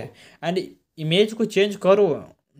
है and image को change करो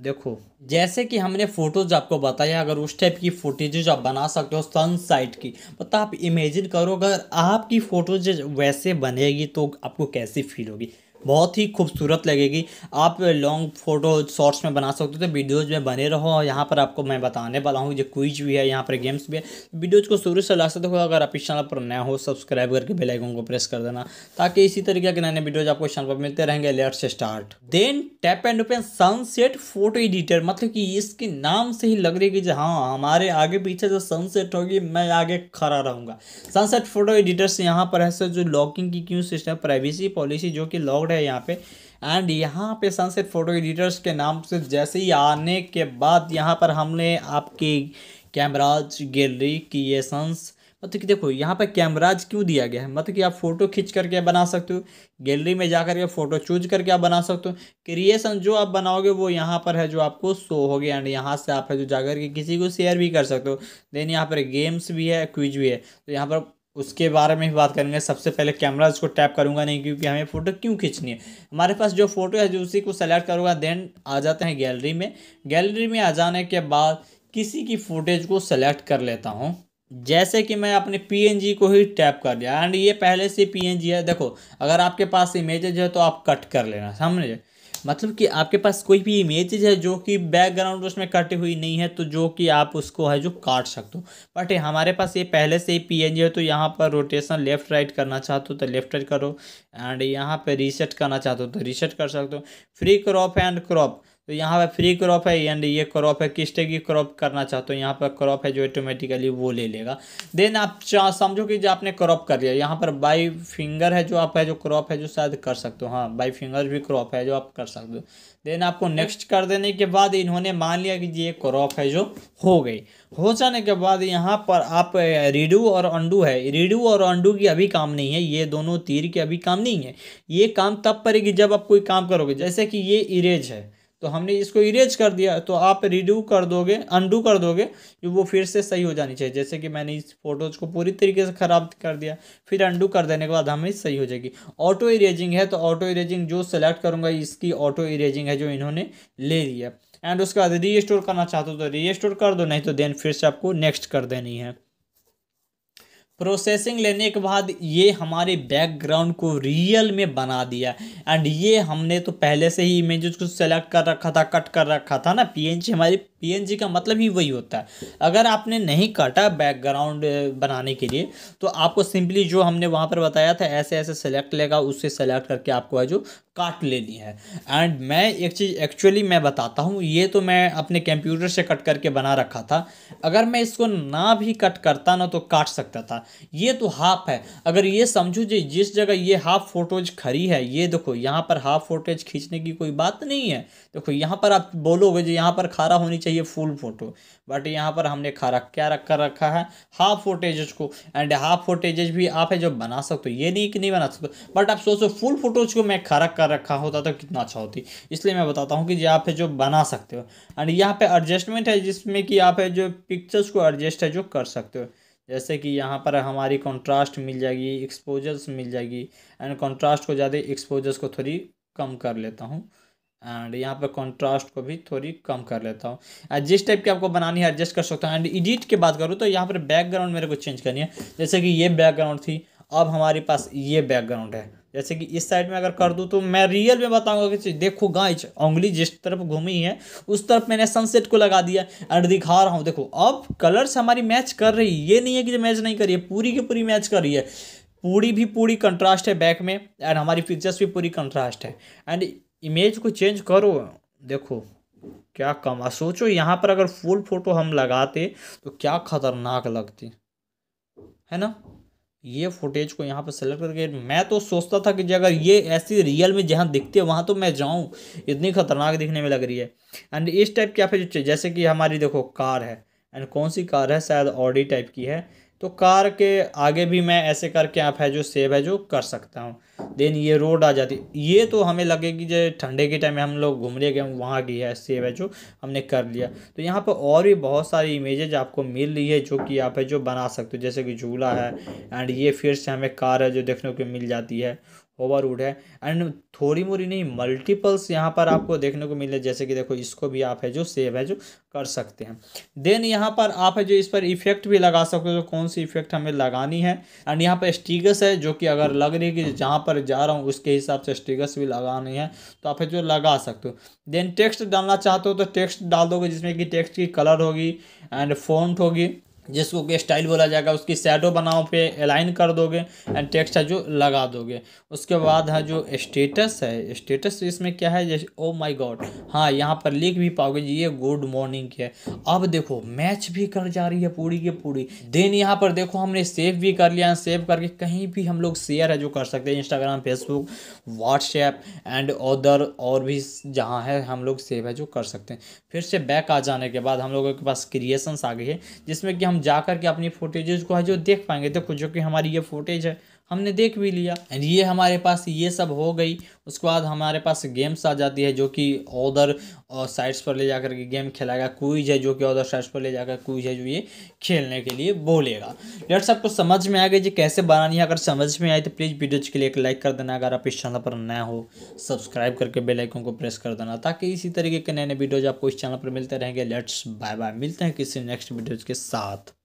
देखो जैसे कि हमने फोटोज आपको बताया अगर उस टाइप की फोटेजेज आप बना सकते हो सनसाइट की मतलब आप इमेजिन करो अगर आपकी फोटोज वैसे बनेगी तो आपको कैसी फील होगी बहुत ही खूबसूरत लगेगी आप लॉन्ग फोटो शॉर्ट्स में बना सकते हो तो वीडियोज़ में बने रहो और यहाँ पर आपको मैं बताने वाला हूँ जो क्विज भी है यहाँ पर गेम्स भी है वीडियोज़ को शुरू से लास्ट देखो अगर आप इस चैनल पर नया हो सब्सक्राइब करके बेल आइकन को प्रेस कर देना ताकि इसी तरीके के नए नए वीडियोज आपको चैनल पर मिलते रहेंगे let's start then tap and open sunset photo editor मतलब कि इसके नाम से ही लग रही है कि हाँ हमारे आगे पीछे जो सनसेट होगी मैं आगे खड़ा रहूँगा सनसेट फोटो एडिटर से यहाँ पर है जो लॉकिंग की क्यों सिस्टम प्राइवेसी पॉलिसी जो कि लॉकड कोड है यहाँ पे एंड यहाँ पे सनसेट फ़ोटो एडिटर्स के नाम से जैसे ही आने के बाद यहाँ पर हमने आपकी कैमराज गैलरी की ये सन्स मतलब कि देखो यहाँ पर कैमराज क्यों दिया गया है मतलब कि आप फ़ोटो खींच करके बना सकते हो गैलरी में जाकर के फ़ोटो चूज करके आप बना सकते हो क्रिएशन जो आप बनाओगे वो यहाँ पर है जो आपको शो हो गया एंड यहाँ से आप है जो जाकर के किसी को शेयर भी कर सकते हो देन यहाँ पर गेम्स भी है क्विज भी है तो यहाँ पर उसके बारे में भी बात करेंगे सबसे पहले कैमरा उसको टैप करूंगा नहीं क्योंकि हमें फ़ोटो क्यों खींचनी है हमारे पास जो फ़ोटो है जो उसी को सेलेक्ट करूँगा देन आ जाते हैं गैलरी में गैलरी में आ जाने के बाद किसी की फोटेज को सेलेक्ट कर लेता हूँ जैसे कि मैं अपने पीएनजी को ही टैप कर लिया एंड ये पहले से पी है देखो अगर आपके पास इमेजेज है तो आप कट कर लेना समझे मतलब कि आपके पास कोई भी इमेज है जो कि बैकग्राउंड उसमें कटी हुई नहीं है तो जो कि आप उसको है जो काट सकते हो बट हमारे पास ये पहले से ही पी है तो यहाँ पर रोटेशन लेफ्ट राइट करना चाहते हो तो लेफ्ट राइट करो एंड यहाँ पर रीसेट करना चाहते हो तो रीसेट कर सकते हो फ्री क्रॉप एंड क्रॉप तो यहाँ पे फ्री क्रॉप है एंड ये क्रॉप है किस टाइप की क्रॉप करना चाहते हो यहाँ पर क्रॉप है जो ऑटोमेटिकली वो ले लेगा देन आप समझो कि जो आपने क्रॉप कर लिया यहाँ पर बाई फिंगर है जो आप है जो क्रॉप है जो शायद कर सकते हो हाँ बाई फिंगर भी क्रॉप है जो आप कर सकते हो देन आपको नेक्स्ट कर देने के बाद इन्होंने मान लिया कि ये क्रॉप है जो हो गई हो जाने के बाद यहाँ पर आप रीडू और अंडू है रीडू और अंडू की अभी काम नहीं है ये दोनों तीर की अभी काम नहीं है ये काम तब पड़ेगी जब आप कोई काम करोगे जैसे कि ये इरेज है तो हमने इसको इरेज कर दिया तो आप रिड्यू कर दोगे अनडू कर दोगे कि वो फिर से सही हो जानी चाहिए जैसे कि मैंने इस फोटोज़ को पूरी तरीके से ख़राब कर दिया फिर अनडू कर देने के बाद हमें सही हो जाएगी ऑटो इरेजिंग है तो ऑटो इरेजिंग जो सेलेक्ट करूँगा इसकी ऑटो इरेजिंग है जो इन्होंने ले लिया एंड उसके बाद री करना चाहते हो तो री कर दो नहीं तो देन फिर से आपको नेक्स्ट कर देनी है प्रोसेसिंग लेने के बाद ये हमारे बैकग्राउंड को रियल में बना दिया एंड ये हमने तो पहले से ही इमेजेस को सेलेक्ट कर रखा था कट कर रखा था ना पीएनजी हमारी पीएनजी का मतलब ही वही होता है अगर आपने नहीं काटा बैकग्राउंड बनाने के लिए तो आपको सिंपली जो हमने वहाँ पर बताया था ऐसे ऐसे सेलेक्ट लेगा उससे सेलेक्ट करके आपको है जो काट लेनी है एंड मैं एक चीज़ एक्चुअली मैं बताता हूँ ये तो मैं अपने कंप्यूटर से कट करके बना रखा था अगर मैं इसको ना भी कट करता ना तो काट सकता था ये तो हाफ है अगर ये समझो जी जिस जगह ये हाफ फोटोज खड़ी है ये देखो यहाँ पर हाफ फोटोज खींचने की कोई बात नहीं है देखो यहाँ पर आप बोलोगे जो यहाँ पर खारा होनी चाहिए चाहिए फुल फोटो बट यहाँ पर हमने खा रख क्या रख कर रखा है हाफ फोटेजेज को एंड हाफ फोटेजेज भी आप है जो बना सकते हो ये नहीं कि नहीं बना सकते बट आप सोचो फुल फोटोज को मैं खरक कर रखा होता तो कितना अच्छा होती इसलिए मैं बताता हूँ कि आप है जो बना सकते हो एंड यहाँ पर एडजस्टमेंट है जिसमें कि आप है जो पिक्चर्स को एडजस्ट है जो कर सकते हो जैसे कि यहाँ पर हमारी कंट्रास्ट मिल जाएगी एक्सपोजर्स मिल जाएगी एंड कंट्रास्ट को ज़्यादा एक्सपोजर्स को थोड़ी कम कर लेता हूँ एंड यहाँ पर कंट्रास्ट को भी थोड़ी कम कर लेता हूँ जिस टाइप की आपको बनानी है एडजस्ट कर सकता हूँ एंड एडिट की बात करूँ तो यहाँ पर बैकग्राउंड मेरे को चेंज करनी है जैसे कि ये बैकग्राउंड थी अब हमारे पास ये बैकग्राउंड है जैसे कि इस साइड में अगर कर दूँ तो मैं रियल में बताऊंगा कि देखो गाइच उंगली जिस तरफ घूमी है उस तरफ मैंने सनसेट को लगा दिया एंड दिखा रहा हूँ देखो अब कलर्स हमारी मैच कर रही है ये नहीं है कि मैच नहीं रही है पूरी की पूरी मैच कर रही है पूरी भी पूरी कंट्रास्ट है बैक में एंड हमारी पिक्चर्स भी पूरी कंट्रास्ट है एंड इमेज को चेंज करो देखो क्या कम सोचो यहाँ पर अगर फुल फोटो हम लगाते तो क्या खतरनाक लगती है ना ये फुटेज को यहाँ पर सेलेक्ट करके मैं तो सोचता था कि अगर ये ऐसी रियल में जहाँ दिखती है वहाँ तो मैं जाऊँ इतनी खतरनाक दिखने में लग रही है एंड इस टाइप की आप जैसे कि हमारी देखो कार है एंड कौन सी कार है शायद ऑडी टाइप की है तो कार के आगे भी मैं ऐसे करके आप है जो सेव है जो कर सकता हूँ देन ये रोड आ जाती ये तो हमें लगेगी जो ठंडे के टाइम में हम लोग घूम रहे हम वहाँ की है सेव है जो हमने कर लिया तो यहाँ पर और भी बहुत सारी इमेजेज आपको मिल रही है जो कि आप है जो बना सकते हो जैसे कि झूला है एंड ये फिर से हमें कार है जो देखने को मिल जाती है ओवरवुड है एंड थोड़ी मोरी नहीं मल्टीपल्स यहाँ पर आपको देखने को मिले जैसे कि देखो इसको भी आप है जो सेव है जो कर सकते हैं देन यहाँ पर आप है जो इस पर इफेक्ट भी लगा सकते हो तो कौन सी इफेक्ट हमें लगानी है एंड यहाँ पर स्टिगस है जो कि अगर लग रही कि जहाँ पर जा रहा हूँ उसके हिसाब से स्टिगस भी लगानी है तो आप है जो लगा सकते हो देन टेक्स्ट डालना चाहते हो तो टेक्स्ट डाल दोगे जिसमें कि टेक्स्ट की कलर होगी एंड फोन होगी जिसको कि स्टाइल बोला जाएगा उसकी शेडो बनाओ पे अलाइन कर दोगे एंड टेक्स्ट है जो लगा दोगे उसके बाद है जो स्टेटस है स्टेटस इसमें क्या है जैसे ओ माय गॉड हाँ यहाँ पर लिख भी पाओगे जी ये गुड मॉर्निंग है अब देखो मैच भी कर जा रही है पूरी की पूरी देन यहाँ पर देखो हमने सेव भी कर लिया सेव करके कहीं भी हम लोग शेयर है जो कर सकते हैं Instagram Facebook WhatsApp and other और भी जहाँ है हम लोग सेव है जो कर सकते हैं फिर से बैक आ जाने के बाद हम लोगों के पास क्रिएशंस आ गई है जिसमें कि हम जा करके के अपनी फोटेज को है जो देख पाएंगे देखो जो कि हमारी ये फोटेज है हमने देख भी लिया एंड ये हमारे पास ये सब हो गई उसके बाद हमारे पास गेम्स आ जाती है जो कि ऑदर साइट्स uh, पर ले जाकर के गेम खेलाएगा कोई है जो कि ऑदर साइट्स पर ले जाकर कोई है जो ये खेलने के लिए बोलेगा लेट्स आपको समझ में आ गई जी कैसे बनानी है अगर समझ में आए तो प्लीज़ वीडियोज के लिए एक लाइक कर देना अगर आप इस चैनल पर नया हो सब्सक्राइब करके बेलाइकों को प्रेस कर देना ताकि इसी तरीके के नए नए वीडियोज आपको इस चैनल पर मिलते रहेंगे लेट्स बाय बाय मिलते हैं किसी नेक्स्ट वीडियोज़ के साथ